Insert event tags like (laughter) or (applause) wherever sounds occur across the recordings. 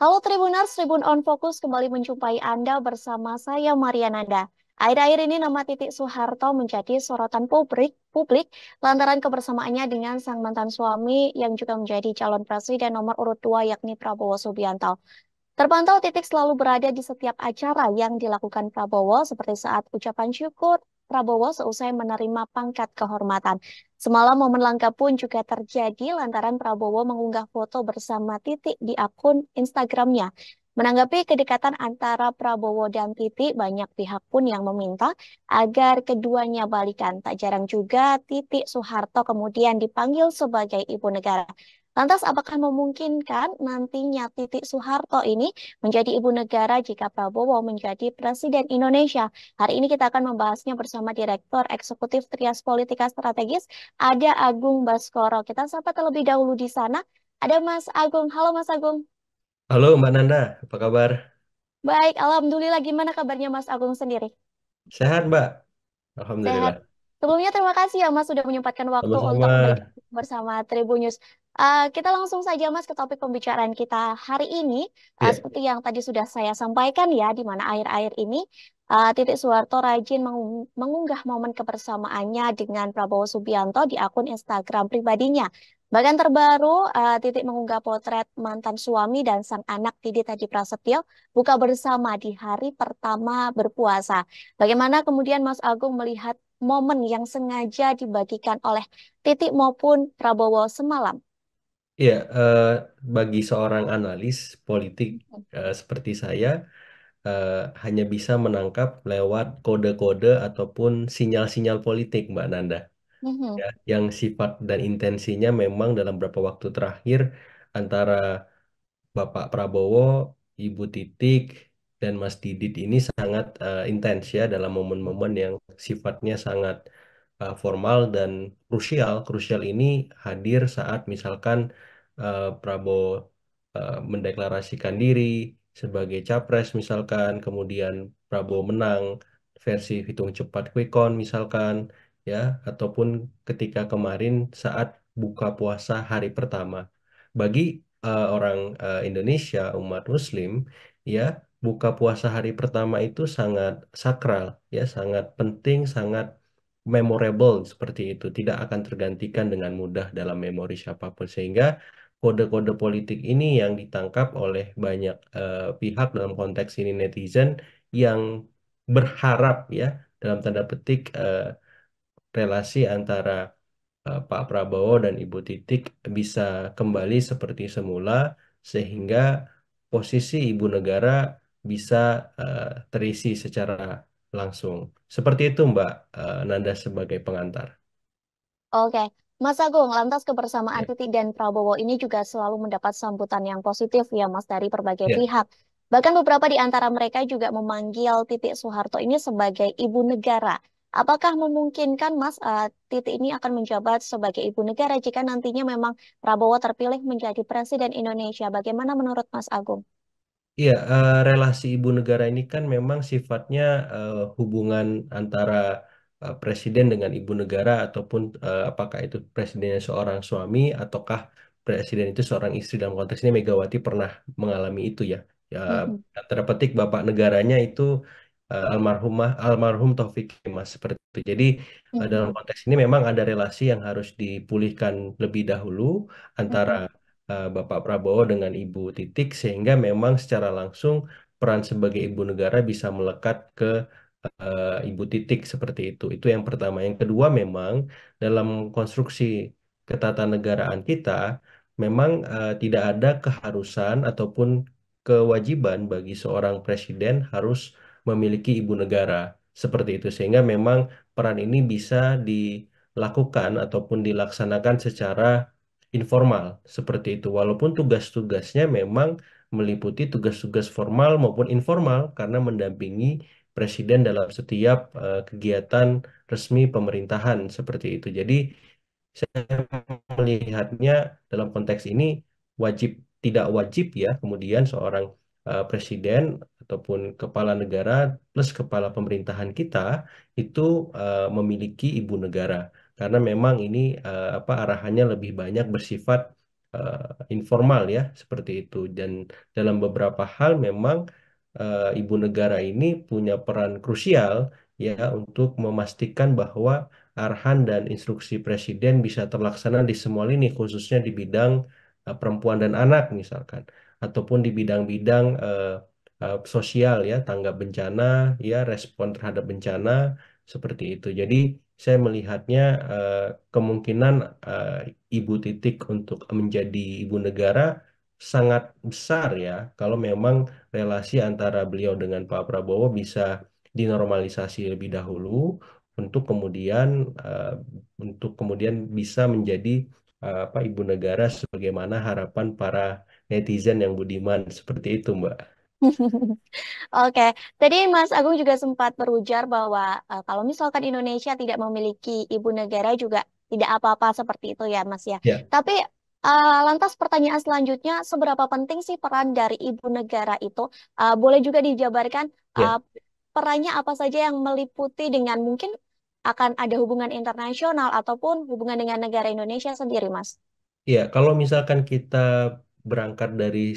Halo Tribuners, Tribun On Focus kembali menjumpai Anda bersama saya Mariananda. Air-air ini nama Titik Soeharto menjadi sorotan publik, publik lantaran kebersamaannya dengan sang mantan suami yang juga menjadi calon presiden nomor urut dua yakni Prabowo Subianto. Terpantau Titik selalu berada di setiap acara yang dilakukan Prabowo seperti saat ucapan syukur, Prabowo seusai menerima pangkat kehormatan. Semalam momen langka pun juga terjadi lantaran Prabowo mengunggah foto bersama Titik di akun Instagramnya. Menanggapi kedekatan antara Prabowo dan Titik, banyak pihak pun yang meminta agar keduanya balikan. Tak jarang juga Titik Soeharto kemudian dipanggil sebagai ibu negara. Lantas apakah memungkinkan nantinya Titik Soeharto ini menjadi ibu negara jika Prabowo menjadi Presiden Indonesia? Hari ini kita akan membahasnya bersama Direktur Eksekutif Trias Politika Strategis, ada Agung Baskoro. Kita sapa terlebih dahulu di sana. Ada Mas Agung. Halo Mas Agung. Halo Mbak Nanda, apa kabar? Baik, Alhamdulillah. Gimana kabarnya Mas Agung sendiri? Sehat Mbak, Alhamdulillah. Sehat. Sebelumnya terima kasih ya Mas sudah menyempatkan waktu Sama-sama. untuk bersama Tribun Uh, kita langsung saja Mas ke topik pembicaraan kita hari ini. Yeah. Iya. seperti yang tadi sudah saya sampaikan ya, di mana air-air ini uh, Titik Suwarto rajin mengunggah momen kebersamaannya dengan Prabowo Subianto di akun Instagram pribadinya. Bagian terbaru, uh, Titik mengunggah potret mantan suami dan sang anak Titik Tadi Prasetyo buka bersama di hari pertama berpuasa. Bagaimana kemudian Mas Agung melihat momen yang sengaja dibagikan oleh Titik maupun Prabowo semalam? Ya, uh, bagi seorang analis politik uh, seperti saya uh, hanya bisa menangkap lewat kode-kode ataupun sinyal-sinyal politik, Mbak Nanda. Mm-hmm. Ya, yang sifat dan intensinya memang dalam beberapa waktu terakhir antara Bapak Prabowo, Ibu Titik, dan Mas Didit ini sangat uh, intens ya dalam momen-momen yang sifatnya sangat uh, formal dan krusial. Krusial ini hadir saat misalkan uh, Prabowo uh, mendeklarasikan diri sebagai capres misalkan, kemudian Prabowo menang versi hitung cepat quick count misalkan, ya, ataupun ketika kemarin saat buka puasa hari pertama. Bagi uh, orang uh, Indonesia umat Muslim, ya buka puasa hari pertama itu sangat sakral, ya, sangat penting, sangat memorable seperti itu tidak akan tergantikan dengan mudah dalam memori siapapun sehingga kode-kode politik ini yang ditangkap oleh banyak uh, pihak dalam konteks ini netizen yang berharap ya dalam tanda petik uh, relasi antara uh, Pak Prabowo dan Ibu Titik bisa kembali seperti semula sehingga posisi ibu negara bisa uh, terisi secara langsung. Seperti itu Mbak uh, Nanda sebagai pengantar. Oke, okay. Mas Agung, lantas kebersamaan yeah. Titi dan Prabowo ini juga selalu mendapat sambutan yang positif ya Mas dari berbagai yeah. pihak. Bahkan beberapa di antara mereka juga memanggil Titi Soeharto ini sebagai ibu negara. Apakah memungkinkan Mas uh, Titi ini akan menjabat sebagai ibu negara jika nantinya memang Prabowo terpilih menjadi presiden Indonesia? Bagaimana menurut Mas Agung? Iya, uh, relasi ibu negara ini kan memang sifatnya uh, hubungan antara Eh, presiden dengan ibu negara ataupun uh, apakah itu presidennya seorang suami ataukah presiden itu seorang istri dalam konteks ini Megawati pernah mengalami itu ya. ya mm-hmm. terpetik bapak negaranya itu uh, almarhumah almarhum Taufik Mas seperti itu. Jadi mm-hmm. uh, dalam konteks ini memang ada relasi yang harus dipulihkan lebih dahulu antara mm-hmm. Bapak Prabowo dengan Ibu Titik sehingga memang secara langsung peran sebagai ibu negara bisa melekat ke uh, ibu titik seperti itu. Itu yang pertama. Yang kedua memang dalam konstruksi ketatanegaraan kita memang uh, tidak ada keharusan ataupun kewajiban bagi seorang presiden harus memiliki ibu negara seperti itu sehingga memang peran ini bisa dilakukan ataupun dilaksanakan secara informal seperti itu walaupun tugas-tugasnya memang meliputi tugas-tugas formal maupun informal karena mendampingi presiden dalam setiap uh, kegiatan resmi pemerintahan seperti itu. Jadi saya melihatnya dalam konteks ini wajib tidak wajib ya kemudian seorang uh, presiden ataupun kepala negara plus kepala pemerintahan kita itu uh, memiliki ibu negara karena memang ini uh, apa arahannya lebih banyak bersifat uh, informal ya seperti itu dan dalam beberapa hal memang uh, ibu negara ini punya peran krusial ya untuk memastikan bahwa arahan dan instruksi presiden bisa terlaksana di semua lini khususnya di bidang uh, perempuan dan anak misalkan ataupun di bidang-bidang uh, uh, sosial ya tanggap bencana ya respon terhadap bencana seperti itu. Jadi saya melihatnya uh, kemungkinan uh, ibu titik untuk menjadi ibu negara sangat besar ya kalau memang relasi antara beliau dengan Pak Prabowo bisa dinormalisasi lebih dahulu untuk kemudian uh, untuk kemudian bisa menjadi uh, apa ibu negara sebagaimana harapan para netizen yang budiman seperti itu Mbak. (laughs) Oke, okay. tadi Mas Agung juga sempat berujar bahwa uh, kalau misalkan Indonesia tidak memiliki ibu negara juga tidak apa-apa seperti itu ya Mas ya. Yeah. Tapi Uh, lantas pertanyaan selanjutnya, seberapa penting sih peran dari ibu negara itu? Uh, boleh juga dijabarkan yeah. Ya. perannya apa saja yang meliputi dengan mungkin akan ada hubungan internasional ataupun hubungan dengan negara Indonesia sendiri, Mas? Ya, yeah, kalau misalkan kita berangkat dari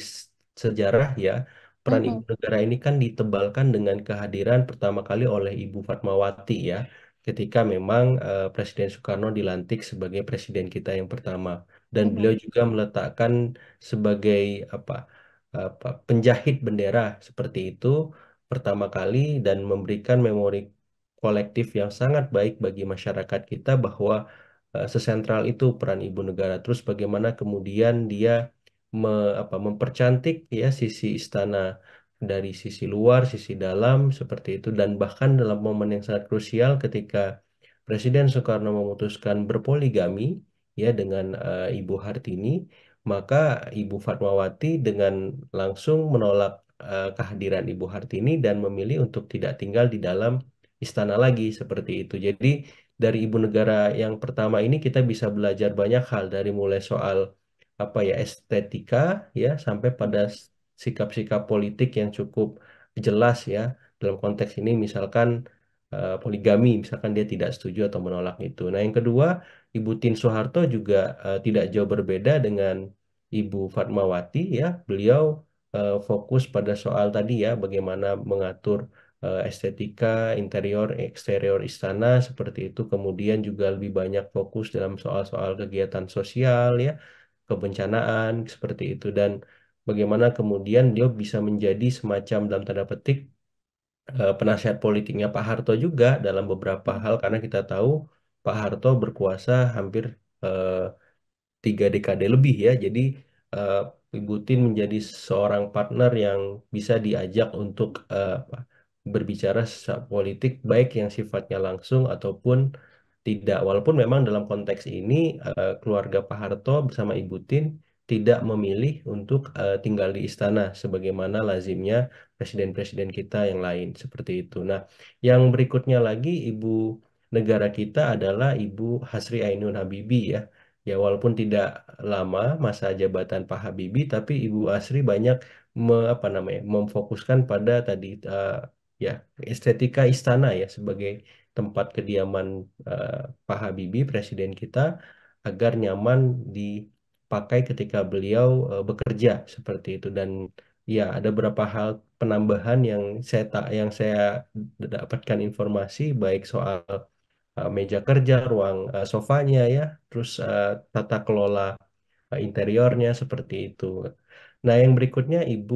sejarah ya, peran mm -hmm. ibu negara ini kan ditebalkan dengan kehadiran pertama kali oleh Ibu Fatmawati ya, ketika memang uh, Presiden Soekarno dilantik sebagai presiden kita yang pertama dan beliau juga meletakkan sebagai apa, apa penjahit bendera seperti itu pertama kali dan memberikan memori kolektif yang sangat baik bagi masyarakat kita bahwa uh, sesentral itu peran ibu negara terus bagaimana kemudian dia me, apa, mempercantik ya sisi istana dari sisi luar sisi dalam seperti itu dan bahkan dalam momen yang sangat krusial ketika Presiden Soekarno memutuskan berpoligami ya dengan uh, Ibu Hartini, maka Ibu Fatmawati dengan langsung menolak uh, kehadiran Ibu Hartini dan memilih untuk tidak tinggal di dalam istana lagi seperti itu. Jadi dari ibu negara yang pertama ini kita bisa belajar banyak hal dari mulai soal apa ya estetika ya sampai pada sikap-sikap politik yang cukup jelas ya dalam konteks ini misalkan Eh, poligami misalkan dia tidak setuju atau menolak itu. Nah, yang kedua, Ibu Tin Soeharto juga uh, tidak jauh berbeda dengan Ibu Fatmawati ya. Beliau uh, fokus pada soal tadi ya bagaimana mengatur uh, estetika interior eksterior istana seperti itu. Kemudian juga lebih banyak fokus dalam soal-soal kegiatan sosial ya, kebencanaan seperti itu dan bagaimana kemudian dia bisa menjadi semacam dalam tanda petik Eh, penasihat politiknya Pak Harto juga dalam beberapa hal karena kita tahu Pak Harto berkuasa hampir eh, tiga dekade lebih ya. Jadi eh, Ibu Tin menjadi seorang partner yang bisa diajak untuk eh, berbicara politik baik yang sifatnya langsung ataupun tidak. Walaupun memang dalam konteks ini eh, keluarga Pak Harto bersama Ibu Tin tidak memilih untuk uh, tinggal di istana sebagaimana lazimnya presiden-presiden kita yang lain seperti itu. Nah, yang berikutnya lagi ibu negara kita adalah Ibu Hasri Ainun Habibi ya. Ya walaupun tidak lama masa jabatan Pak Habibi tapi Ibu Hasri banyak me, apa namanya memfokuskan pada tadi uh, ya estetika istana ya sebagai tempat kediaman uh, Pak Habibi presiden kita agar nyaman di pakai ketika beliau uh, bekerja seperti itu dan ya ada beberapa hal penambahan yang saya tak yang saya dapatkan informasi baik soal uh, meja kerja, ruang uh, sofanya ya, terus uh, tata kelola uh, interiornya seperti itu. Nah, yang berikutnya Ibu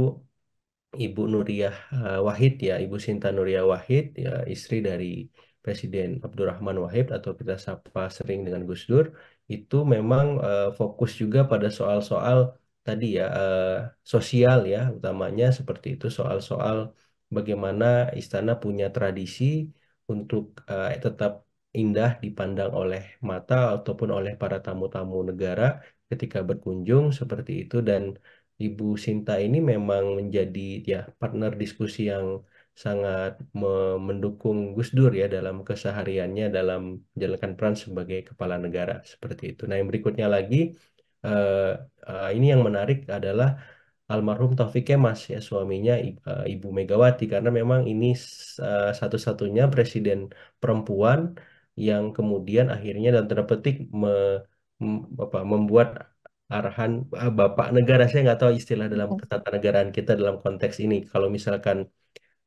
Ibu Nuriyah uh, Wahid ya, Ibu Sinta Nuriyah Wahid ya istri dari Presiden Abdurrahman Wahid atau kita sapa sering dengan Gus Dur itu memang uh, fokus juga pada soal-soal tadi ya uh, sosial ya utamanya seperti itu soal-soal bagaimana istana punya tradisi untuk uh, tetap indah dipandang oleh mata ataupun oleh para tamu-tamu negara ketika berkunjung seperti itu dan Ibu Sinta ini memang menjadi ya partner diskusi yang sangat mendukung Gus Dur ya dalam kesehariannya dalam menjalankan peran sebagai kepala negara seperti itu. Nah, yang berikutnya lagi uh, uh, ini yang menarik adalah almarhum Taufik Kemas ya suaminya uh, Ibu Megawati karena memang ini satu-satunya presiden perempuan yang kemudian akhirnya dan tanda petik me, apa, membuat arahan bapak negara saya nggak tahu istilah dalam iya. ketatanegaraan kita dalam konteks ini kalau misalkan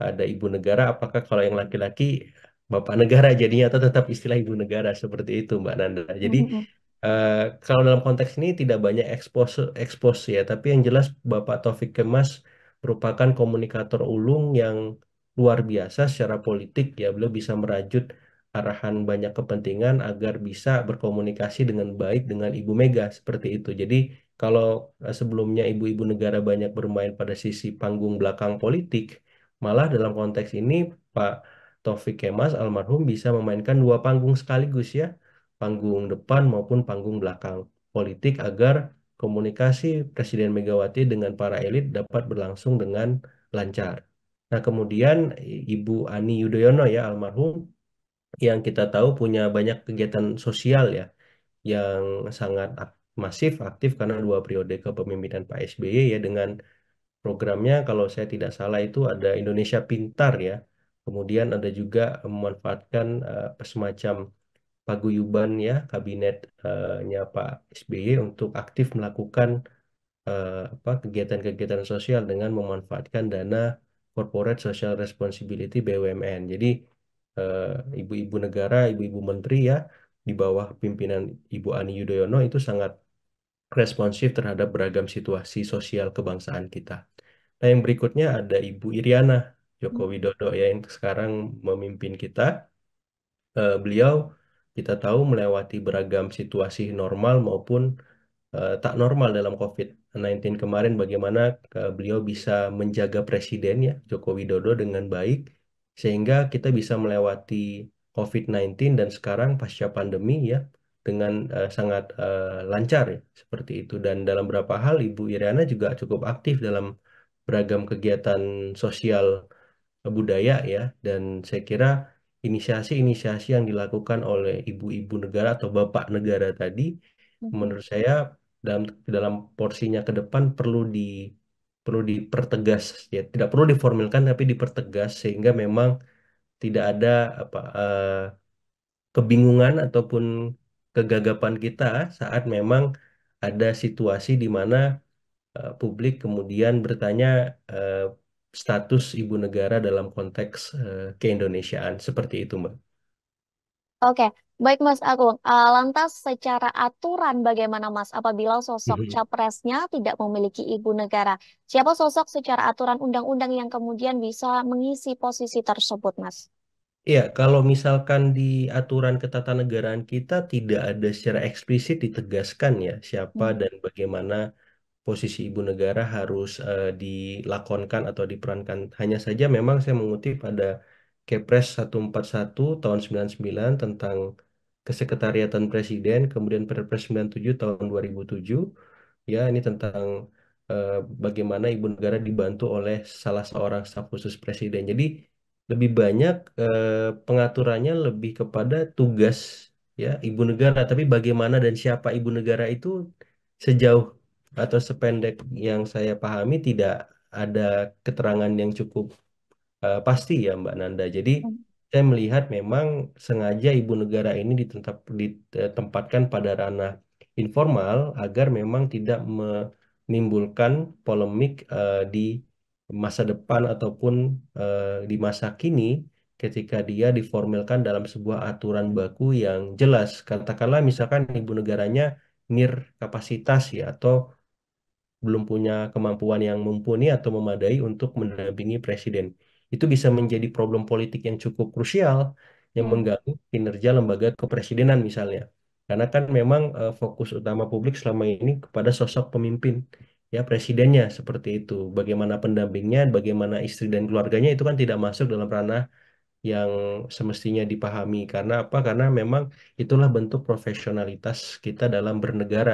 ada ibu negara, apakah kalau yang laki-laki bapak negara jadinya atau tetap istilah ibu negara seperti itu Mbak Nanda. Jadi mm -hmm. uh, kalau dalam konteks ini tidak banyak ekspos ekspos ya, tapi yang jelas Bapak Taufik Kemas merupakan komunikator ulung yang luar biasa secara politik ya, beliau bisa merajut arahan banyak kepentingan agar bisa berkomunikasi dengan baik dengan Ibu Mega seperti itu. Jadi kalau eh, sebelumnya ibu-ibu negara banyak bermain pada sisi panggung belakang politik, Malah dalam konteks ini Pak Taufik Kemas almarhum bisa memainkan dua panggung sekaligus ya, panggung depan maupun panggung belakang politik agar komunikasi Presiden Megawati dengan para elit dapat berlangsung dengan lancar. Nah, kemudian Ibu Ani Yudhoyono ya almarhum yang kita tahu punya banyak kegiatan sosial ya yang sangat masif aktif karena dua periode kepemimpinan Pak SBY ya dengan Programnya kalau saya tidak salah itu ada Indonesia Pintar ya. Kemudian ada juga memanfaatkan uh, semacam paguyuban ya kabinetnya uh Pak SBY untuk aktif melakukan uh, kegiatan-kegiatan sosial dengan memanfaatkan dana Corporate Social Responsibility BUMN. Jadi eh, ibu-ibu uh, negara, ibu-ibu menteri ya di bawah pimpinan Ibu Ani Yudhoyono itu sangat responsif terhadap beragam situasi sosial kebangsaan kita. Nah, yang berikutnya ada Ibu Iriana Joko hmm. Widodo ya, yang sekarang memimpin kita. Uh, beliau kita tahu melewati beragam situasi normal maupun uh, tak normal dalam COVID-19 kemarin bagaimana uh, beliau bisa menjaga presiden ya Joko Widodo dengan baik sehingga kita bisa melewati COVID-19 dan sekarang pasca pandemi ya dengan uh, sangat uh, lancar ya, seperti itu dan dalam beberapa hal Ibu Iriana juga cukup aktif dalam beragam kegiatan sosial eh, budaya ya dan saya kira inisiasi-inisiasi yang dilakukan oleh ibu-ibu negara atau bapak negara tadi hmm. menurut saya dalam dalam porsinya ke depan perlu di perlu dipertegas ya tidak perlu diformilkan tapi dipertegas sehingga memang tidak ada apa uh, kebingungan ataupun kegagapan kita saat memang ada situasi di mana uh, publik kemudian bertanya uh, status ibu negara dalam konteks uh, keindonesiaan seperti itu, Mbak. Oke, baik Mas Agung. Uh, lantas secara aturan bagaimana Mas apabila sosok mm-hmm. capresnya tidak memiliki ibu negara? Siapa sosok secara aturan undang-undang yang kemudian bisa mengisi posisi tersebut, Mas? Ya, kalau misalkan di aturan ketatanegaraan kita tidak ada secara eksplisit ditegaskan ya siapa hmm. dan bagaimana posisi ibu negara harus uh, dilakonkan atau diperankan. Hanya saja memang saya mengutip pada Kepres 141 tahun 99 tentang Kesekretariatan Presiden, kemudian Perpres 97 tahun 2007 ya ini tentang uh, bagaimana ibu negara dibantu oleh salah seorang staf khusus presiden. Jadi lebih banyak eh, pengaturannya lebih kepada tugas ya ibu negara tapi bagaimana dan siapa ibu negara itu sejauh atau sependek yang saya pahami tidak ada keterangan yang cukup eh, pasti ya Mbak Nanda jadi hmm. saya melihat memang sengaja ibu negara ini ditetap, ditempatkan pada ranah informal agar memang tidak menimbulkan polemik eh, di masa depan ataupun e, di masa kini ketika dia diformalkan dalam sebuah aturan baku yang jelas. Katakanlah misalkan ibu negaranya nir kapasitas ya atau belum punya kemampuan yang mumpuni atau memadai untuk mendampingi presiden. Itu bisa menjadi problem politik yang cukup krusial yang hmm. mengganggu kinerja lembaga kepresidenan misalnya. Karena kan memang e, fokus utama publik selama ini kepada sosok pemimpin ya presidennya seperti itu. Bagaimana pendampingnya, bagaimana istri dan keluarganya itu kan tidak masuk dalam ranah yang semestinya dipahami karena apa? Karena memang itulah bentuk profesionalitas kita dalam bernegara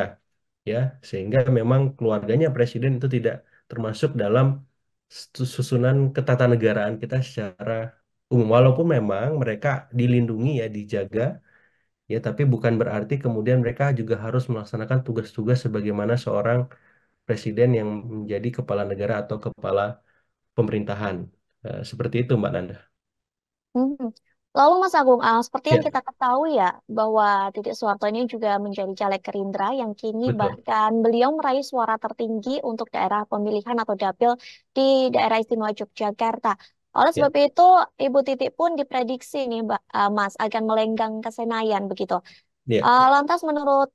ya, sehingga memang keluarganya presiden itu tidak termasuk dalam susunan ketatanegaraan kita secara umum. Walaupun memang mereka dilindungi ya, dijaga ya, tapi bukan berarti kemudian mereka juga harus melaksanakan tugas-tugas sebagaimana seorang presiden yang menjadi kepala negara atau kepala pemerintahan. Eh, seperti itu, Mbak Nanda. Hmm. Lalu Mas Agung, eh, seperti ya. yang kita ketahui ya bahwa Titik Soeharto ini juga menjadi caleg Gerindra yang kini Betul. bahkan beliau meraih suara tertinggi untuk daerah pemilihan atau dapil di daerah istimewa Yogyakarta. Oleh ya. sebab ya. itu, Ibu Titik pun diprediksi nih, eh, Mas, akan melenggang ke Senayan begitu. Ya. lantas menurut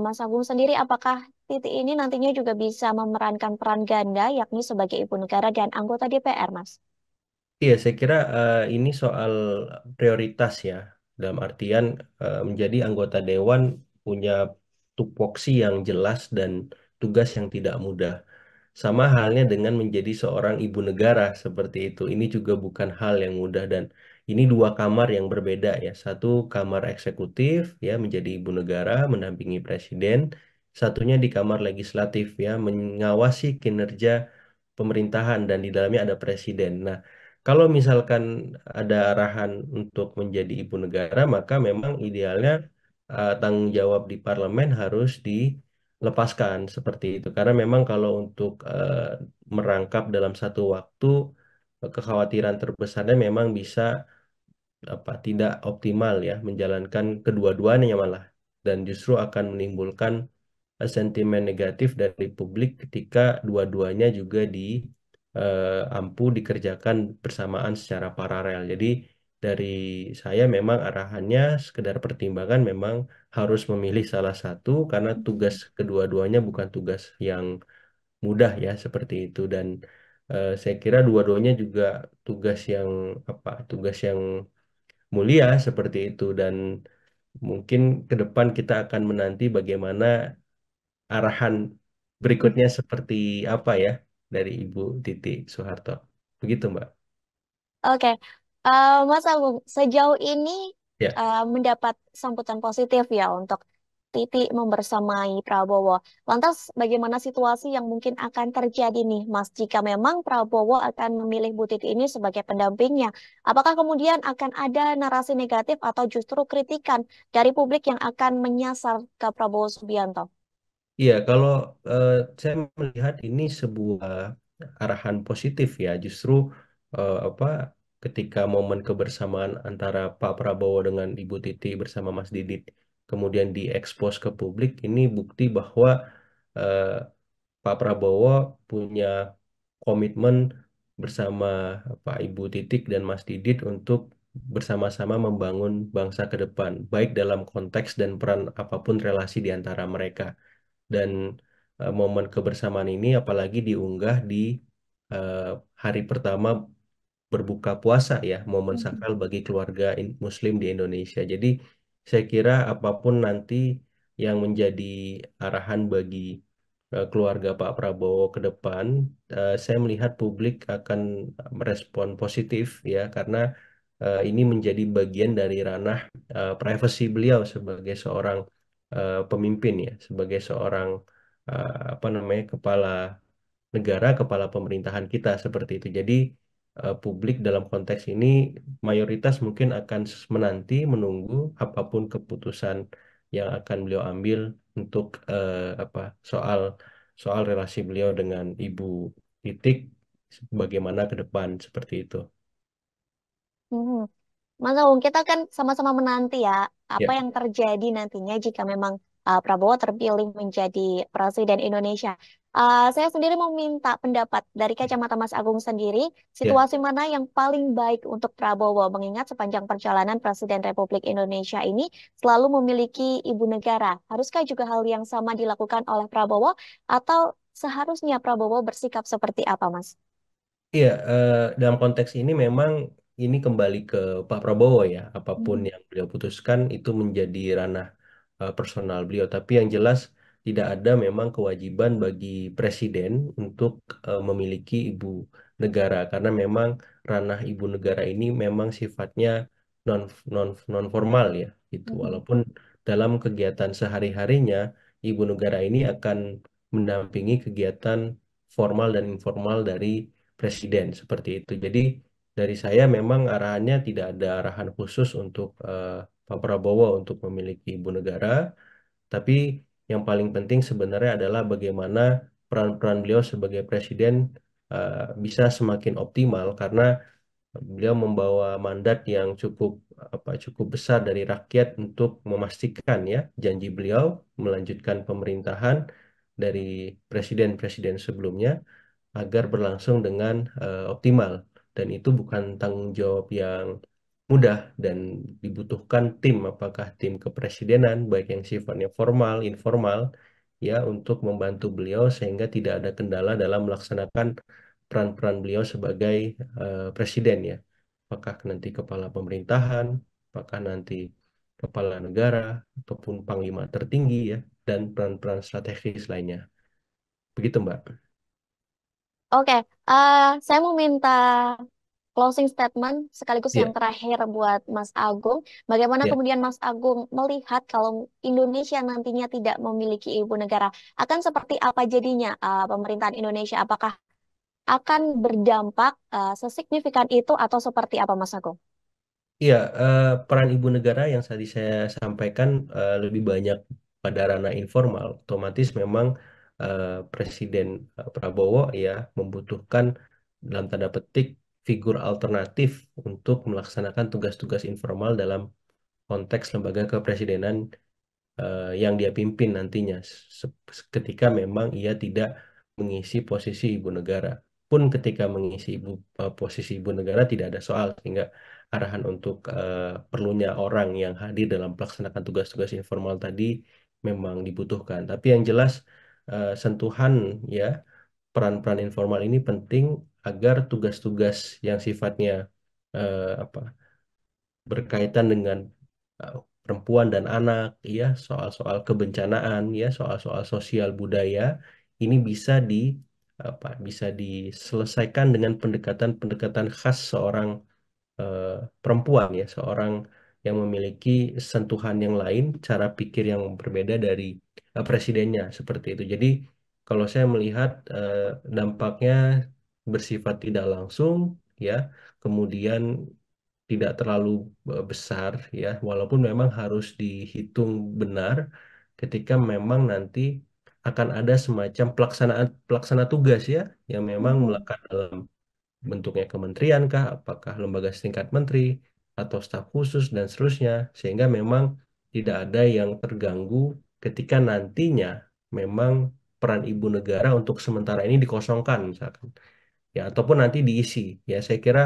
Mas Agung sendiri, apakah Titi ini nantinya juga bisa memerankan peran ganda, yakni sebagai ibu negara dan anggota DPR, Mas. Iya, saya kira uh, ini soal prioritas ya, dalam artian uh, menjadi anggota dewan punya tupoksi yang jelas dan tugas yang tidak mudah. Sama halnya dengan menjadi seorang ibu negara seperti itu. Ini juga bukan hal yang mudah dan ini dua kamar yang berbeda ya. Satu kamar eksekutif ya menjadi ibu negara mendampingi presiden satunya di Kamar Legislatif ya mengawasi kinerja pemerintahan dan di dalamnya ada presiden. Nah, kalau misalkan ada arahan untuk menjadi ibu negara maka memang idealnya uh, tanggung jawab di parlemen harus dilepaskan seperti itu karena memang kalau untuk uh, merangkap dalam satu waktu kekhawatiran terbesarnya memang bisa apa tidak optimal ya menjalankan kedua-duanya malah dan justru akan menimbulkan sentimen negatif dari publik ketika dua-duanya juga di uh, eh, ampu dikerjakan bersamaan secara paralel. Jadi dari saya memang arahannya sekedar pertimbangan memang harus memilih salah satu karena tugas kedua-duanya bukan tugas yang mudah ya seperti itu dan uh, saya kira dua-duanya juga tugas yang apa tugas yang mulia seperti itu dan mungkin ke depan kita akan menanti bagaimana arahan berikutnya seperti apa ya dari Ibu Titi Soeharto. Begitu, Mbak. Oke, okay. uh, eh, Mas Agung, sejauh ini yeah. Ya. uh, mendapat sambutan positif ya untuk Titi membersamai Prabowo. Lantas bagaimana situasi yang mungkin akan terjadi nih Mas jika memang Prabowo akan memilih Bu Titi ini sebagai pendampingnya? Apakah kemudian akan ada narasi negatif atau justru kritikan dari publik yang akan menyasar ke Prabowo Subianto? Iya, kalau uh, saya melihat ini sebuah arahan positif ya, justru uh, apa ketika momen kebersamaan antara Pak Prabowo dengan Ibu Titi bersama Mas Didit kemudian diekspos ke publik, ini bukti bahwa uh, Pak Prabowo punya komitmen bersama Pak Ibu Titik dan Mas Didit untuk bersama-sama membangun bangsa ke depan, baik dalam konteks dan peran apapun relasi di antara mereka dan uh, momen kebersamaan ini apalagi diunggah di uh, hari pertama berbuka puasa ya momen hmm. sakral bagi keluarga muslim di Indonesia jadi saya kira apapun nanti yang menjadi arahan bagi eh, keluarga Pak Prabowo ke depan saya melihat publik akan merespon positif ya karena ini menjadi bagian dari ranah privasi beliau sebagai seorang Eh, pemimpin ya, sebagai seorang uh, apa namanya kepala negara, kepala pemerintahan kita seperti itu. Jadi uh, publik dalam konteks ini mayoritas mungkin akan menanti, menunggu apapun keputusan yang akan beliau ambil untuk uh, apa soal soal relasi beliau dengan ibu titik bagaimana ke depan seperti itu. Hmm. Mas Agung, kita kan sama-sama menanti ya apa ya. yang terjadi nantinya jika memang uh, Prabowo terpilih menjadi presiden Indonesia. Uh, saya sendiri mau minta pendapat dari kacamata Mas Agung sendiri, ya. situasi ya. mana yang paling baik untuk Prabowo mengingat sepanjang perjalanan Presiden Republik Indonesia ini selalu memiliki ibu negara. Haruskah juga hal yang sama dilakukan oleh Prabowo atau seharusnya Prabowo bersikap seperti apa, Mas? Iya, uh, dalam konteks ini memang ini kembali ke Pak Prabowo ya, apapun hmm. yang beliau putuskan itu menjadi ranah uh, personal beliau. Tapi yang jelas tidak ada memang kewajiban bagi presiden untuk uh, memiliki ibu negara karena memang ranah ibu negara ini memang sifatnya non non non formal ya itu. Hmm. Walaupun dalam kegiatan sehari-harinya ibu negara ini akan mendampingi kegiatan formal dan informal dari presiden seperti itu. Jadi dari saya memang arahannya tidak ada arahan khusus untuk uh, Pak Prabowo untuk memiliki ibu negara, tapi yang paling penting sebenarnya adalah bagaimana peran-peran beliau sebagai presiden uh, bisa semakin optimal karena beliau membawa mandat yang cukup apa cukup besar dari rakyat untuk memastikan ya janji beliau melanjutkan pemerintahan dari presiden-presiden sebelumnya agar berlangsung dengan uh, optimal dan itu bukan tanggung jawab yang mudah dan dibutuhkan tim apakah tim kepresidenan baik yang sifatnya formal informal ya untuk membantu beliau sehingga tidak ada kendala dalam melaksanakan peran-peran beliau sebagai uh, presiden ya apakah nanti kepala pemerintahan apakah nanti kepala negara ataupun panglima tertinggi ya dan peran-peran strategis lainnya begitu mbak Oke, uh, saya mau minta closing statement sekaligus yang iya. terakhir buat Mas Agung. Bagaimana yeah. kemudian Mas Agung melihat kalau Indonesia nantinya tidak memiliki ibu negara, akan seperti apa jadinya uh, pemerintahan Indonesia? Apakah akan berdampak uh, sesignifikan itu atau seperti apa Mas Agung? Iya, uh, peran ibu negara yang tadi saya sampaikan uh, lebih banyak pada ranah informal, otomatis memang Eh, Presiden eh, Prabowo ya membutuhkan dalam tanda petik figur alternatif untuk melaksanakan tugas-tugas informal dalam konteks lembaga kepresidenan uh, yang dia pimpin nantinya ketika memang ia tidak mengisi posisi ibu negara pun ketika mengisi ibu uh, posisi ibu negara tidak ada soal sehingga arahan untuk uh, perlunya orang yang hadir dalam pelaksanaan tugas-tugas informal tadi memang dibutuhkan tapi yang jelas Eh, sentuhan ya peran-peran informal ini penting agar tugas-tugas yang sifatnya uh, apa berkaitan dengan uh, perempuan dan anak ya soal-soal kebencanaan ya soal-soal sosial budaya ini bisa di apa bisa diselesaikan dengan pendekatan-pendekatan khas seorang uh, perempuan ya seorang yang memiliki sentuhan yang lain, cara pikir yang berbeda dari uh, presidennya seperti itu. Jadi kalau saya melihat uh, dampaknya bersifat tidak langsung, ya, kemudian tidak terlalu eh, besar, ya, walaupun memang harus dihitung benar ketika memang nanti akan ada semacam pelaksanaan pelaksana tugas ya yang memang hmm. melekat dalam bentuknya kementerian kah apakah lembaga setingkat menteri atau staf khusus dan seterusnya sehingga memang tidak ada yang terganggu ketika nantinya memang peran ibu negara untuk sementara ini dikosongkan misalkan ya ataupun nanti diisi ya saya kira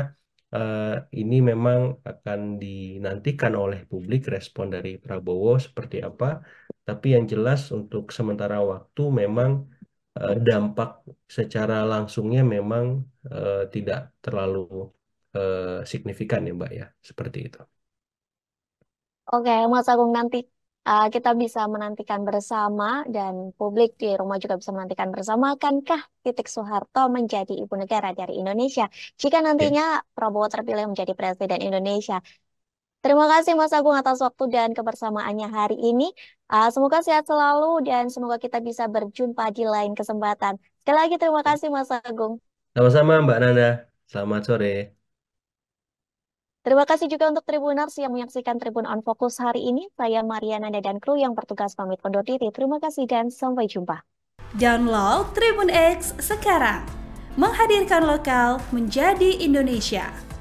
uh, ini memang akan dinantikan oleh publik respon dari Prabowo seperti apa. Tapi yang jelas untuk sementara waktu memang uh, dampak secara langsungnya memang uh, tidak terlalu eh, signifikan ya Mbak ya, seperti itu. Oke, Mas Agung nanti uh, kita bisa menantikan bersama dan publik di rumah juga bisa menantikan bersama. kankah titik Soeharto menjadi ibu negara dari Indonesia jika nantinya Prabowo terpilih menjadi presiden Indonesia? Terima kasih Mas Agung atas waktu dan kebersamaannya hari ini. Uh, semoga sehat selalu dan semoga kita bisa berjumpa di lain kesempatan. Sekali lagi terima kasih Mas Agung. Sama-sama Mbak Nanda. Selamat sore. Terima kasih juga untuk Tribuners yang menyaksikan Tribun On Focus hari ini. Saya Mariana dan kru yang bertugas pamit undur diri. Terima kasih dan sampai jumpa. Download Tribun X sekarang. Menghadirkan lokal menjadi Indonesia.